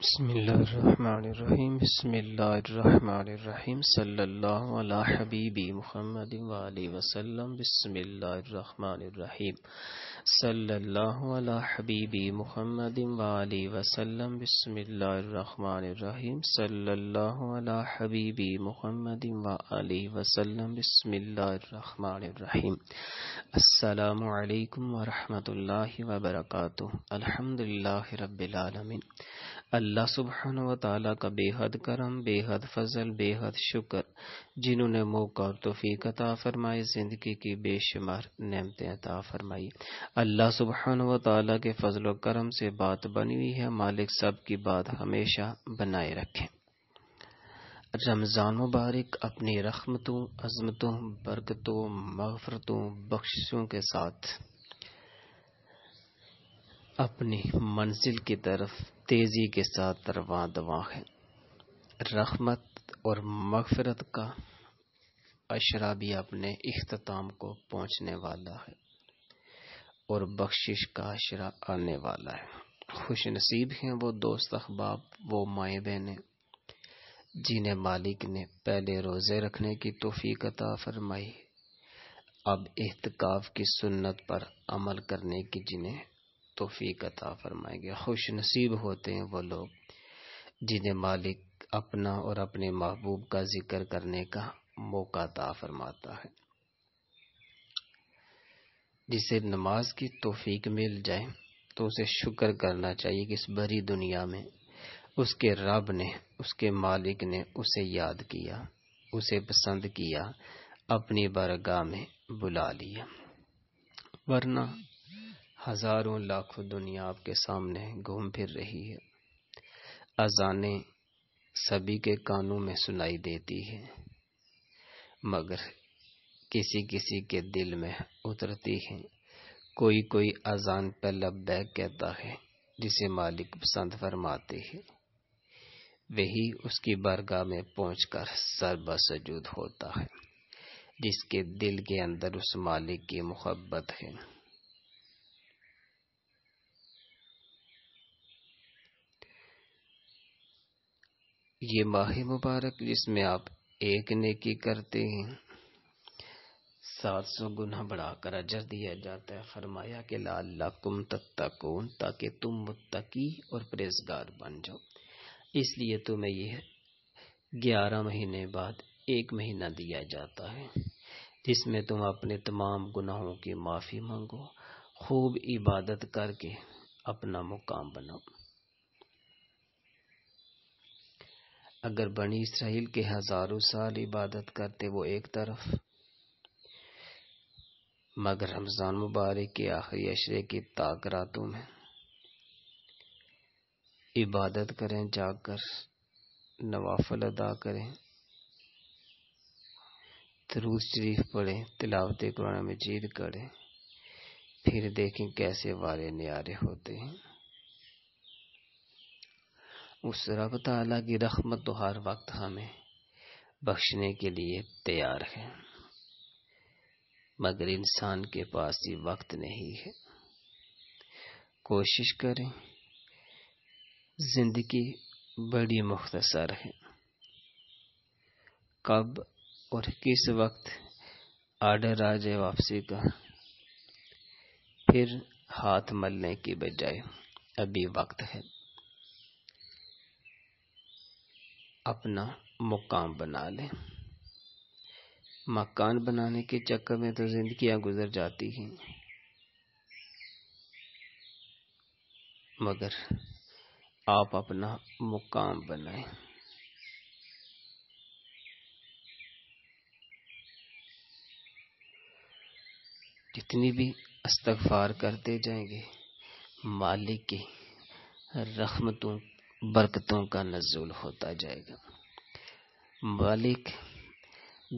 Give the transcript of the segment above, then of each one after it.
बसमीम बसमीम सल्ला हबीबी महमद वसलम बसमीम सल्ला हबीबी महमद वसलम बसमीम सल्ला हबीबी महमद वसलम बसमीम अल्लाम वरहमल वबरक अलहमदिल्ला रबालमीन अल्लाह सुबहान व का बेहद करम बेहद फजल बेहद शुक्र जिन्होंने मौका और तोफ़ीक अता फरमाई ज़िंदगी की बेशुमार नमतें अता फरमाई अल्लाह सुबहान व ताली के फजल करम से बात बनी हुई है मालिक सब की बात हमेशा बनाए रखें रमज़ान मुबारक अपनी रखमतों अजमतों बरकतों मफरतों बख्शों के साथ अपनी मंजिल की तरफ तेजी के साथ रवा दवा है रहमत और मगफरत का अशरा भी अपने अख्ताम को पहुंचने वाला है और बख्शिश का अशरा आने वाला है खुश नसीब हैं वो दोस्त अखबाब वो माए बहने जिन्हें मालिक ने पहले रोज़े रखने की तोफ़ी अता फरमाई अब एहतिकाफ की सुन्नत पर अमल करने की जिन्हें तोफीक अता फरमाएंगे खुश नसीब होते हैं वो लोग जिन्हें मालिक अपना और अपने महबूब का जिक्र करने का मौका अता फरमाता है जिसे नमाज की तोफीक मिल जाए तो उसे शुक्र करना चाहिए कि इस बड़ी दुनिया में उसके रब ने उसके मालिक ने उसे याद किया उसे पसंद किया अपनी बरगाह में बुला लिया वरना हजारों लाखों दुनिया आपके सामने घूम फिर रही है अजाने सभी के कानों में सुनाई देती है मगर किसी किसी के दिल में उतरती है कोई कोई अजान पर लब्बैक कहता है जिसे मालिक पसंद फरमाते हैं वही उसकी बरगाह में पहुंचकर सर्बसजूद होता है जिसके दिल के अंदर उस मालिक की मोहब्बत है ये माह मुबारक जिसमें आप एक नेकी करते हैं सात सौ गुना बढ़ाकर अजर दिया जाता है फरमाया कि लाकुम तत्ताकून ताकि तुम मुत्तकी और परहेजगार बन जाओ इसलिए तुम्हें यह ग्यारह महीने बाद एक महीना दिया जाता है जिसमें तुम अपने तमाम गुनाहों की माफ़ी मांगो खूब इबादत करके अपना मुकाम बनाओ अगर बनी इसराइल के हजारों साल इबादत करते वो एक तरफ मगर रमज़ान मुबारक के आखिरी अशरे की ताक रातों में इबादत करें जाकर नवाफल अदा करें दरूद शरीफ पढ़ें तिलावत कुरान मजीद करें फिर देखें कैसे वारे न्यारे होते हैं उस रब ताला की रहमत तो हर वक्त हमें बख्शने के लिए तैयार है मगर इंसान के पास ये वक्त नहीं है कोशिश करें जिंदगी बड़ी मुख्तसर है कब और किस वक्त आर्डर आ जाए वापसी का फिर हाथ मलने की बजाय अभी वक्त है अपना मुकाम बना लें मकान बनाने के चक्कर में तो जिंदगियां गुजर जाती हैं मगर आप अपना मुकाम बनाए जितनी भी अस्तगफार करते जाएंगे मालिक की रहमतों बरकतों का नजूल होता जाएगा मालिक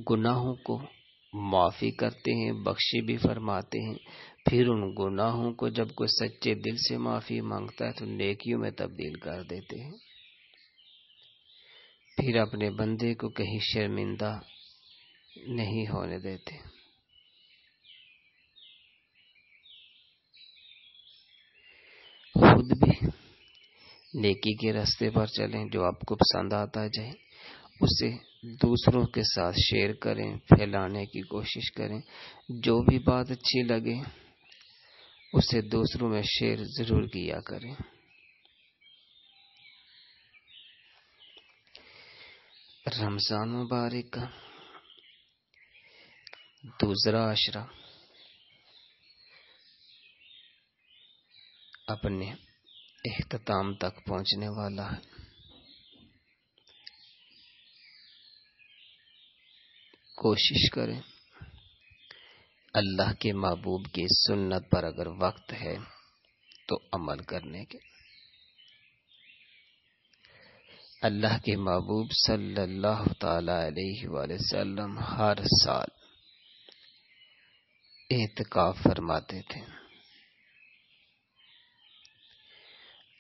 गुनाहों को माफ़ी करते हैं बख्शी भी फरमाते हैं फिर उन गुनाहों को जब कोई सच्चे दिल से माफ़ी मांगता है तो नेकियों में तब्दील कर देते हैं फिर अपने बंदे को कहीं शर्मिंदा नहीं होने देते खुद भी नेकी के रास्ते पर चलें जो आपको पसंद आता जाए उसे दूसरों के साथ शेयर करें फैलाने की कोशिश करें जो भी बात अच्छी लगे उसे दूसरों में शेयर ज़रूर किया करें रमज़ान मुबारक का दूसरा आशरा अपने अख्ताम तक पहुंचने वाला है कोशिश करें अल्लाह के महबूब की सुन्नत पर अगर वक्त है तो अमल करने के अल्लाह के महबूब सल्लल्लाहु अलैहि वसल्लम हर साल एहतकाफ फरमाते थे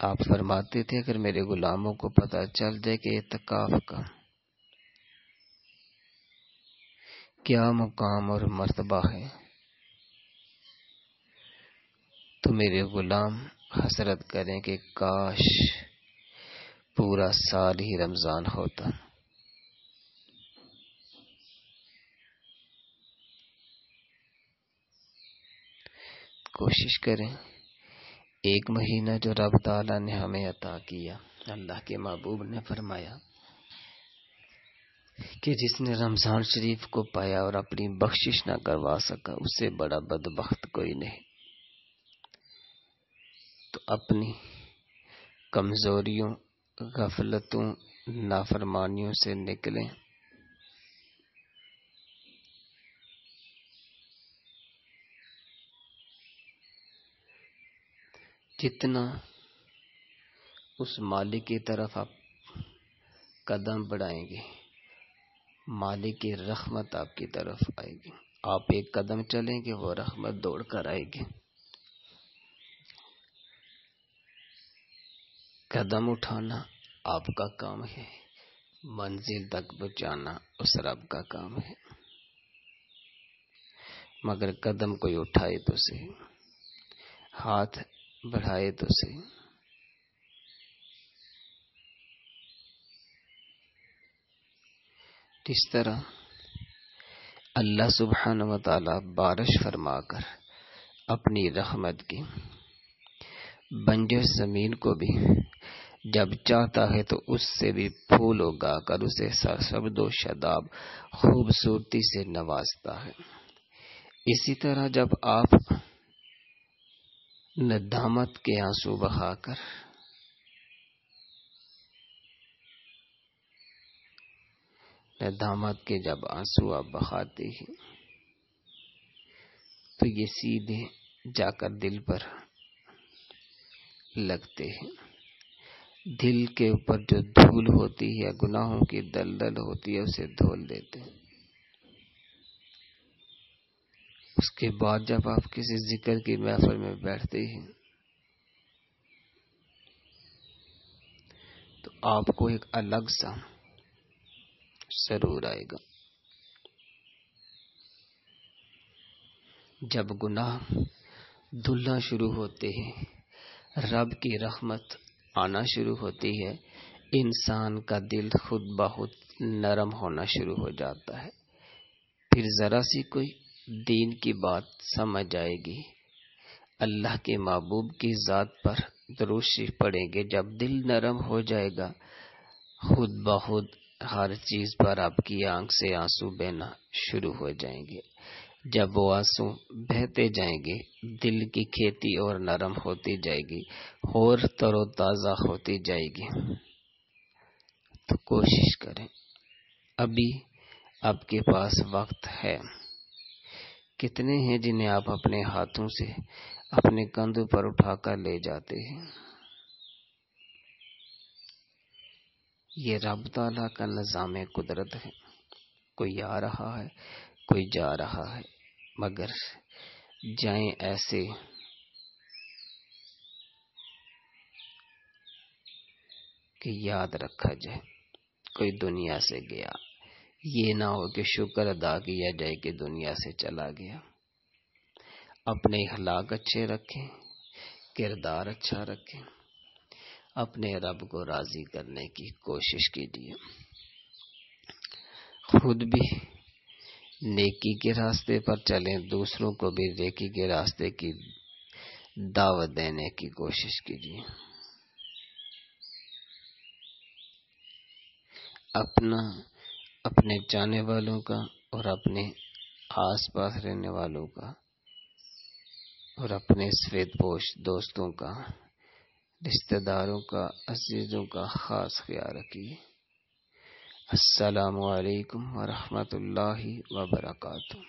आप फरमाते थे अगर मेरे गुलामों को पता चल जाए कि एतकाफ का क्या मुकाम और मर्तबा है तो मेरे गुलाम हसरत करें कि काश पूरा साल ही रमज़ान होता कोशिश करें एक महीना जो रब ताला ने हमें अता किया अल्लाह के महबूब ने फरमाया कि जिसने रमजान शरीफ को पाया और अपनी बख्शिश ना करवा सका उससे बड़ा बदबخت कोई नहीं तो अपनी कमजोरियों गफलतों नाफरमानियों से निकलें जितना उस मालिक की तरफ आप कदम बढ़ाएंगे मालिक की रहमत आपकी तरफ आएगी आप एक कदम चलेंगे वो रहमत दौड़ कर आएगी कदम उठाना आपका काम है मंजिल तक पहुंचाना उस रब का काम है मगर कदम कोई उठाए तो सही हाथ बढ़ाए तो सही इस तरह अल्लाह सुबहान वाली बारिश फरमाकर अपनी रहमत की बंजर जमीन को भी जब चाहता है तो उससे भी फूल उगा कर उसे सरसब्दो शदाब खूबसूरती से नवाजता है इसी तरह जब आप नदामत के आंसू बहाकर नदामत के जब आंसू आप बहाते हैं तो ये सीधे जाकर दिल पर लगते हैं दिल के ऊपर जो धूल होती है या गुनाहों की दलदल होती है उसे धोल देते हैं उसके बाद जब आप किसी जिक्र की महफिल में बैठते हैं तो आपको एक अलग सा सरूर आएगा जब गुनाह धुलना शुरू होते हैं रब की रहमत आना शुरू होती है इंसान का दिल खुद बहुत नरम होना शुरू हो जाता है फिर ज़रा सी कोई दीन की बात समझ आएगी अल्लाह के महबूब की ज़ात पर दरूशी पड़ेंगे जब दिल नरम हो जाएगा खुद ब खुद हर चीज़ पर आपकी आंख से आंसू बहना शुरू हो जाएंगे जब वो आंसू बहते जाएंगे दिल की खेती और नरम होती जाएगी और तरोताज़ा होती जाएगी तो कोशिश करें अभी आपके पास वक्त है कितने हैं जिन्हें आप अपने हाथों से अपने कंधों पर उठाकर ले जाते हैं ये रब ताला का निज़ाम कुदरत है कोई आ रहा है कोई जा रहा है मगर जाए ऐसे कि याद रखा जाए कोई दुनिया से गया ये ना हो कि शुक्र अदा किया जाए कि दुनिया से चला गया अपने अखलाक अच्छे रखें किरदार अच्छा रखें अपने रब को राजी करने की कोशिश कीजिए खुद भी नेकी के रास्ते पर चलें दूसरों को भी नेकी के रास्ते की दावत देने की कोशिश कीजिए अपना अपने जाने वालों का और अपने आसपास रहने वालों का और अपने श्वेतपोष दोस्तों का रिश्तेदारों का अजीज़ों का ख़ास ख्याल रखिए असलकम वरहमल वबरकू